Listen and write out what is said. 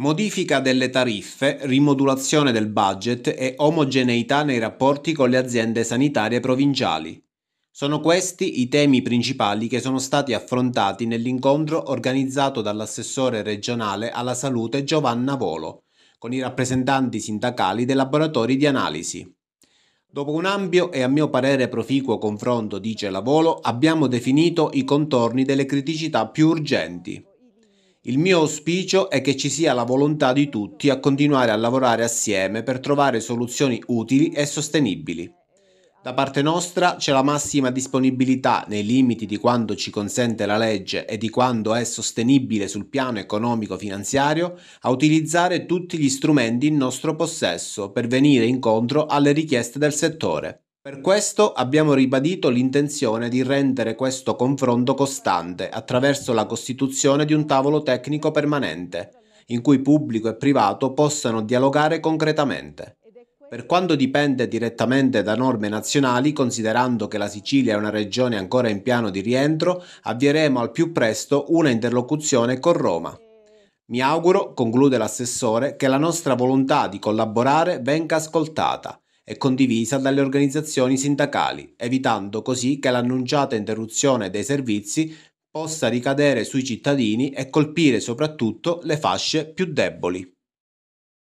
Modifica delle tariffe, rimodulazione del budget e omogeneità nei rapporti con le aziende sanitarie provinciali. Sono questi i temi principali che sono stati affrontati nell'incontro organizzato dall'assessore regionale alla salute Giovanna Volo, con i rappresentanti sindacali dei laboratori di analisi. Dopo un ampio e a mio parere proficuo confronto, dice la Volo, abbiamo definito i contorni delle criticità più urgenti. Il mio auspicio è che ci sia la volontà di tutti a continuare a lavorare assieme per trovare soluzioni utili e sostenibili. Da parte nostra c'è la massima disponibilità nei limiti di quanto ci consente la legge e di quanto è sostenibile sul piano economico-finanziario a utilizzare tutti gli strumenti in nostro possesso per venire incontro alle richieste del settore. Per questo abbiamo ribadito l'intenzione di rendere questo confronto costante attraverso la costituzione di un tavolo tecnico permanente, in cui pubblico e privato possano dialogare concretamente. Per quanto dipende direttamente da norme nazionali, considerando che la Sicilia è una regione ancora in piano di rientro, avvieremo al più presto una interlocuzione con Roma. Mi auguro, conclude l'assessore, che la nostra volontà di collaborare venga ascoltata e condivisa dalle organizzazioni sindacali, evitando così che l'annunciata interruzione dei servizi possa ricadere sui cittadini e colpire soprattutto le fasce più deboli.